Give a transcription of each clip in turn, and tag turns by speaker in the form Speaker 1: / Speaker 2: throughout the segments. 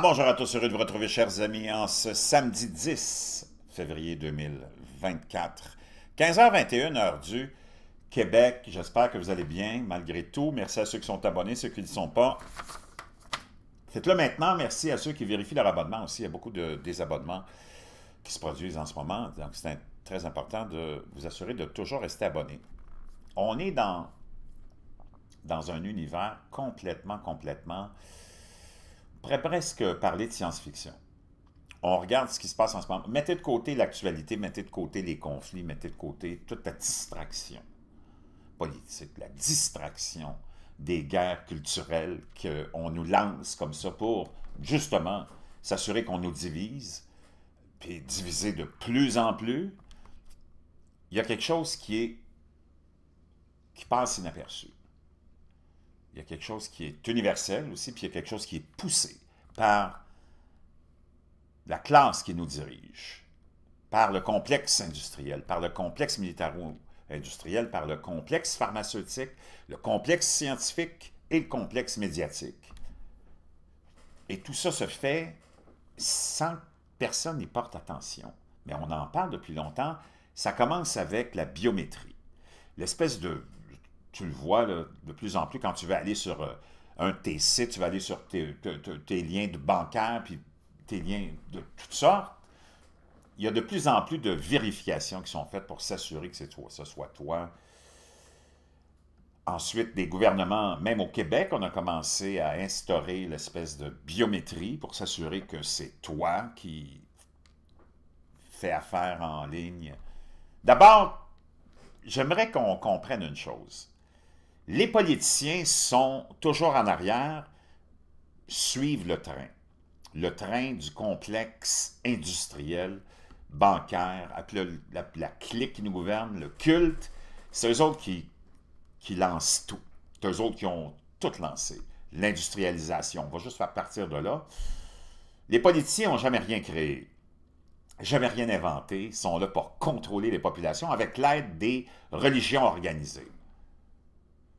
Speaker 1: bonjour à tous, heureux de vous retrouver, chers amis, en ce samedi 10 février 2024, 15h21, heure du Québec. J'espère que vous allez bien, malgré tout. Merci à ceux qui sont abonnés, ceux qui ne le sont pas. Faites-le maintenant. Merci à ceux qui vérifient leur abonnement aussi. Il y a beaucoup de désabonnements qui se produisent en ce moment. Donc, c'est très important de vous assurer de toujours rester abonné. On est dans, dans un univers complètement, complètement pourrait presque parler de science-fiction. On regarde ce qui se passe en ce moment. Mettez de côté l'actualité, mettez de côté les conflits, mettez de côté toute la distraction politique, la distraction des guerres culturelles qu'on nous lance comme ça pour justement s'assurer qu'on nous divise, puis diviser de plus en plus. Il y a quelque chose qui est qui passe inaperçu. Il y a quelque chose qui est universel aussi, puis il y a quelque chose qui est poussé par la classe qui nous dirige, par le complexe industriel, par le complexe militaro-industriel, par le complexe pharmaceutique, le complexe scientifique et le complexe médiatique. Et tout ça se fait sans que personne n'y porte attention. Mais on en parle depuis longtemps. Ça commence avec la biométrie, l'espèce de tu le vois de plus en plus quand tu vas aller sur euh, un de tes sites, tu vas aller sur tes, liens de bancaire, puis tes liens de toutes sortes. Il y a de plus en plus de vérifications qui sont faites pour s'assurer que c'est toi, ce soit toi. Ensuite, des gouvernements, même au Québec, on a commencé à instaurer l'espèce de biométrie pour s'assurer que c'est toi qui fais affaire en ligne. D'abord, j'aimerais qu'on comprenne une chose. Les politiciens sont toujours en arrière, suivent le train. Le train du complexe industriel, bancaire, la, clique qui nous gouverne, le culte, c'est eux autres qui, qui lancent tout. C'est eux autres qui ont tout lancé. L'industrialisation, on va juste partir de là. Les politiciens n'ont jamais rien créé, jamais rien inventé, sont là pour contrôler les populations avec l'aide des religions organisées.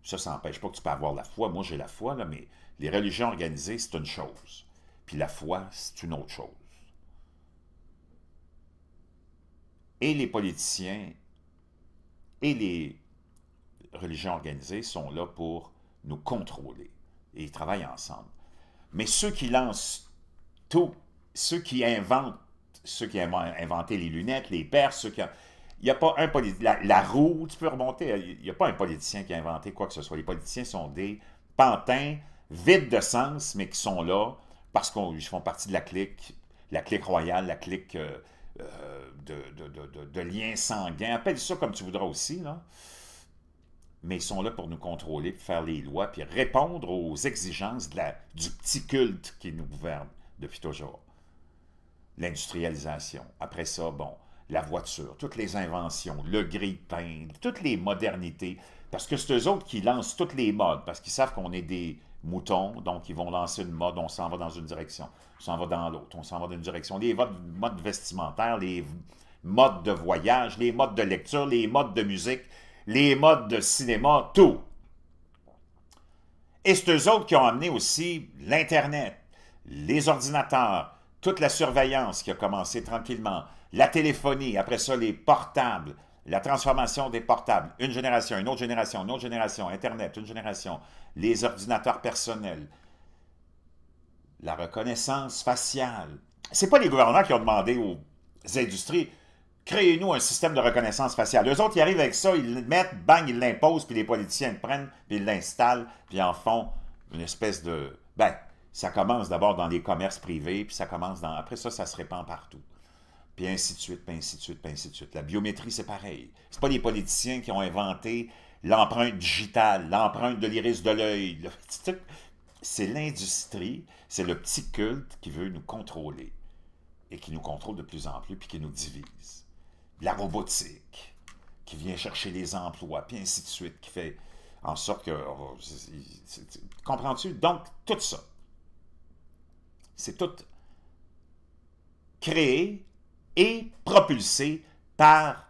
Speaker 1: Ça, ça n'empêche pas que tu peux avoir la foi. Moi, j'ai la foi, là, mais les religions organisées, c'est une chose. Puis la foi, c'est une autre chose. Et les politiciens et les religions organisées sont là pour nous contrôler. Et ils travaillent ensemble. Mais ceux qui lancent tout, ceux qui inventent, ceux qui ont inventé les lunettes, les perches, ceux qui... Il n'y a pas un politicien. La, roue, tu peux remonter. Il euh, n'y a pas un politicien qui a inventé quoi que ce soit. Les politiciens sont des pantins vides de sens, mais qui sont là parce qu'ils font partie de la clique, la clique royale, la clique euh, euh, de, liens sanguins. Appelle ça comme tu voudras aussi, là. Mais ils sont là pour nous contrôler, pour faire les lois, puis répondre aux exigences de la, du petit culte qui nous gouverne depuis toujours l'industrialisation. Après ça, bon, la voiture, toutes les inventions, le grille-pain, toutes les modernités, parce que c'est eux autres qui lancent toutes les modes, parce qu'ils savent qu'on est des moutons, donc ils vont lancer une mode, on s'en va dans une direction, on s'en va dans l'autre, on s'en va dans une direction. Les modes vestimentaires, les modes de voyage, les modes de lecture, les modes de musique, les modes de cinéma, tout. Et c'est eux autres qui ont amené aussi l'Internet, les ordinateurs, toute la surveillance qui a commencé tranquillement, la téléphonie, après ça les portables, la transformation des portables, une génération, une autre génération, une autre génération, Internet, une génération, les ordinateurs personnels, la reconnaissance faciale. Ce pas les gouvernements qui ont demandé aux industries créez-nous un système de reconnaissance faciale. Les autres, ils arrivent avec ça, ils le mettent, bang, ils l'imposent, puis les politiciens le prennent, puis ils l'installent, puis en font une espèce de... Ben, ça commence d'abord dans les commerces privés, puis ça commence dans... Après ça, ça se répand partout. Puis ainsi de suite, puis ainsi de suite, puis ainsi de suite. La biométrie, c'est pareil. Ce pas les politiciens qui ont inventé l'empreinte digitale, l'empreinte de l'iris de l'œil. C'est l'industrie, c'est le petit culte qui veut nous contrôler et qui nous contrôle de plus en plus, puis qui nous divise. La robotique, qui vient chercher les emplois, puis ainsi de suite, qui fait en sorte que... Oh, comprends-tu? Donc, tout ça c'est tout créé et propulsé par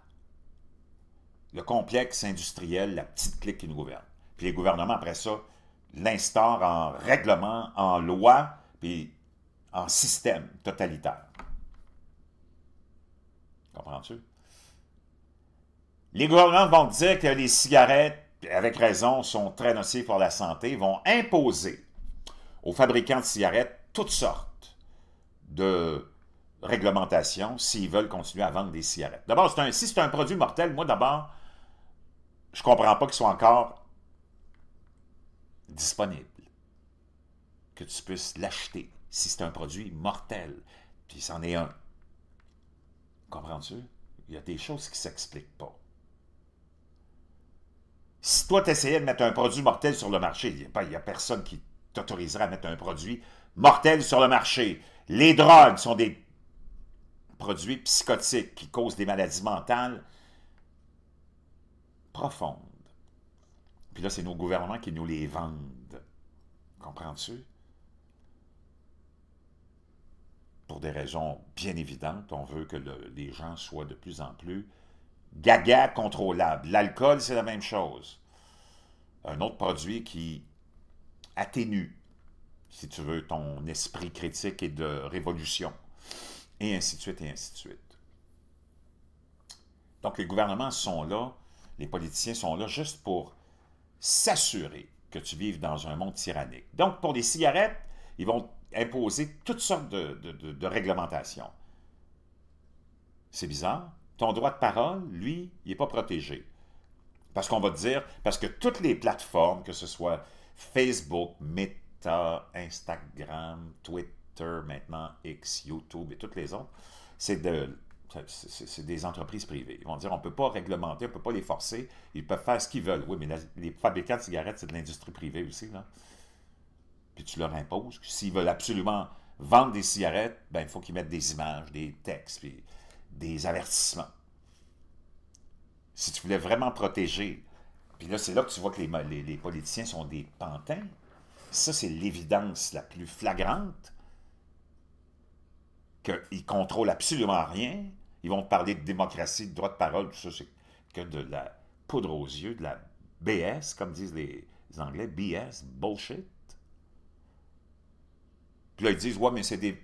Speaker 1: le complexe industriel, la petite clique qui nous gouverne. Puis les gouvernements, après ça, l'instaurent en règlement, en loi, puis en système totalitaire. Comprends-tu? Les gouvernements vont dire que les cigarettes, avec raison, sont très nocives pour la santé, vont imposer aux fabricants de cigarettes toutes sortes de réglementations s'ils veulent continuer à vendre des cigarettes. D'abord, si c'est un produit mortel, moi d'abord, je ne comprends pas qu'il soit encore disponible, Que tu puisses l'acheter si c'est un produit mortel. Puis c'en est un. Comprends-tu? Il y a des choses qui ne s'expliquent pas. Si toi, tu essayais de mettre un produit mortel sur le marché, il n'y a, a, personne qui t'autoriserait à mettre un produit mortels sur le marché. Les drogues sont des produits psychotiques qui causent des maladies mentales profondes. Puis là, c'est nos gouvernements qui nous les vendent. Comprends-tu? Pour des raisons bien évidentes, on veut que les gens soient de plus en plus gaga contrôlables. L'alcool, c'est la même chose. Un autre produit qui atténue si tu veux, ton esprit critique et de révolution, et ainsi de suite, et ainsi de suite. Donc les gouvernements sont là, les politiciens sont là juste pour s'assurer que tu vives dans un monde tyrannique. Donc pour les cigarettes, ils vont imposer toutes sortes de, réglementations. C'est bizarre. Ton droit de parole, lui, il n'est pas protégé. Parce qu'on va te dire, parce que toutes les plateformes, que ce soit Facebook, Meta, Instagram, Twitter, maintenant X, YouTube et toutes les autres, c'est de c'est des entreprises privées. Ils vont dire, on ne peut pas réglementer, on ne peut pas les forcer, ils peuvent faire ce qu'ils veulent. Oui, mais les fabricants de cigarettes, c'est de l'industrie privée aussi. Là. Puis tu leur imposes. S'ils veulent absolument vendre des cigarettes, ben, il faut qu'ils mettent des images, des textes, puis des avertissements. Si tu voulais vraiment protéger, puis là, c'est là que tu vois que les politiciens sont des pantins ça, c'est l'évidence la plus flagrante qu'ils contrôlent absolument rien. Ils vont parler de démocratie, de droit de parole, tout ça, c'est que de la poudre aux yeux, de la BS, comme disent les, Anglais, BS, bullshit. Puis là, ils disent, ouais, mais c'est des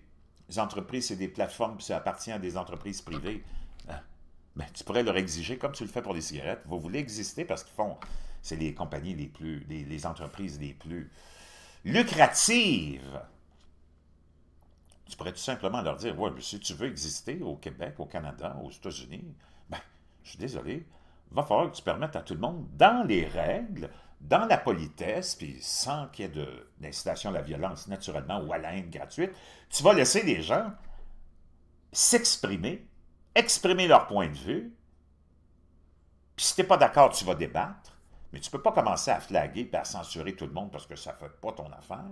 Speaker 1: entreprises, c'est des plateformes, puis ça appartient à des entreprises privées. Mais ah, ben, tu pourrais leur exiger, comme tu le fais pour les cigarettes, vous voulez exister parce qu'ils font, c'est les compagnies les plus, les entreprises les plus lucrative. Tu pourrais tout simplement leur dire, ouais, mais si tu veux exister au Québec, au Canada, aux États-Unis, ben, je suis désolé, va falloir que tu permettes à tout le monde, dans les règles, dans la politesse, puis sans qu'il y ait d'incitation à la violence, naturellement, ou à la haine gratuite, tu vas laisser les gens s'exprimer, exprimer leur point de vue, puis si tu n'es pas d'accord, tu vas débattre, mais tu ne peux pas commencer à flaguer et à censurer tout le monde parce que ça ne fait pas ton affaire.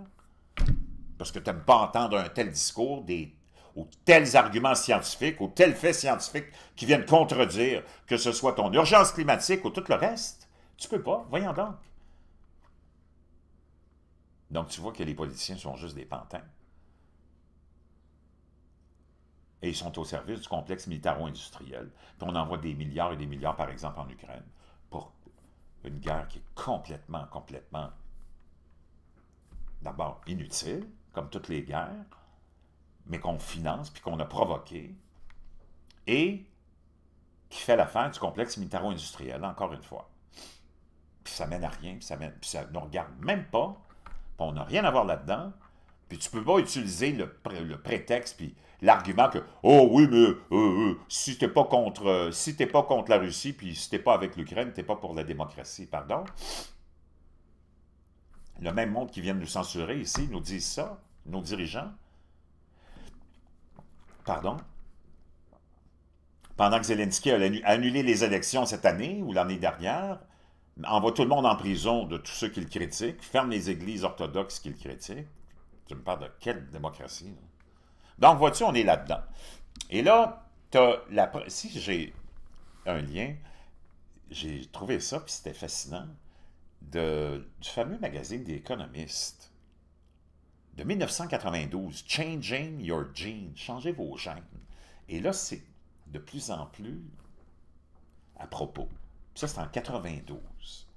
Speaker 1: Parce que tu n'aimes pas entendre un tel discours des, ou tels arguments scientifiques ou tels faits scientifiques qui viennent contredire que ce soit ton urgence climatique ou tout le reste. Tu peux pas. Voyons donc. Donc tu vois que les politiciens sont juste des pantins. Et ils sont au service du complexe militaro-industriel. Puis on envoie des milliards et des milliards, par exemple, en Ukraine une guerre qui est complètement, complètement, d'abord inutile, comme toutes les guerres, mais qu'on finance, puis qu'on a provoqué, et qui fait l'affaire du complexe militaro-industriel, encore une fois. Puis ça mène à rien, puis ça puis ça ne regarde même pas, puis on n'a rien à voir là-dedans, puis tu peux pas utiliser le, prétexte puis l'argument que oh oui mais euh, euh, si t'es pas contre euh, si t'es pas contre la Russie puis si t'es pas avec l'Ukraine t'es pas pour la démocratie pardon. Le même monde qui vient de nous censurer ici nous dit ça nos dirigeants. Pardon. Pendant que Zelensky a annulé les élections cette année ou l'année dernière, envoie tout le monde en prison de tous ceux qui le critiquent, ferme les églises orthodoxes qui le critiquent. Tu me parles de quelle démocratie? Donc, vois-tu, on est là-dedans. Et là, as la... si j'ai un lien, j'ai trouvé ça, puis c'était fascinant, du fameux magazine des économistes de 1992, Changing Your Gene, changez vos gènes. Et là, c'est de plus en plus à propos. Ça, c'est en 92.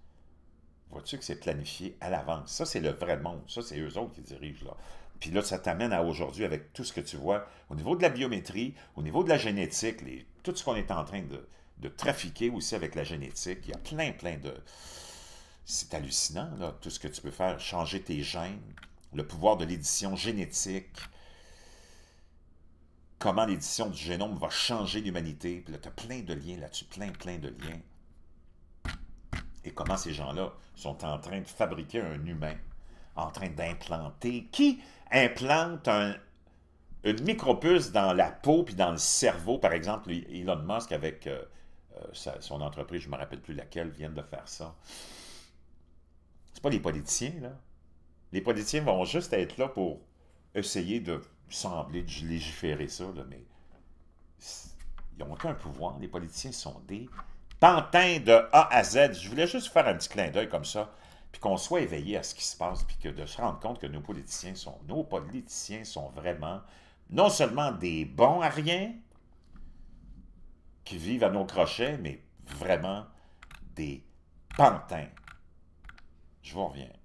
Speaker 1: Vois-tu que c'est planifié à l'avance? Ça, c'est le vrai monde. Ça, c'est eux autres qui dirigent, là. Puis là, ça t'amène à aujourd'hui avec tout ce que tu vois au niveau de la biométrie, au niveau de la génétique, les, tout ce qu'on est en train de, de, trafiquer aussi avec la génétique. Il y a plein, plein de... C'est hallucinant, là, tout ce que tu peux faire, changer tes gènes, le pouvoir de l'édition génétique, comment l'édition du génome va changer l'humanité. Puis là, tu as plein de liens là-dessus, plein, plein de liens comment ces gens-là sont en train de fabriquer un humain, en train d'implanter. Qui implante une micropuce dans la peau puis dans le cerveau? Par exemple, Elon Musk avec euh, euh, son entreprise, je ne me rappelle plus laquelle, vient de faire ça. C'est pas les politiciens, là. Les politiciens vont juste être là pour essayer de sembler de légiférer ça, mais ils n'ont aucun pouvoir. Les politiciens sont des Pantin de A à Z. Je voulais juste faire un petit clin d'œil comme ça, puis qu'on soit éveillé à ce qui se passe, puis que de se rendre compte que nos politiciens sont, nos politiciens sont vraiment non seulement des bons à rien, qui vivent à nos crochets, mais vraiment des pantins. Je vous reviens.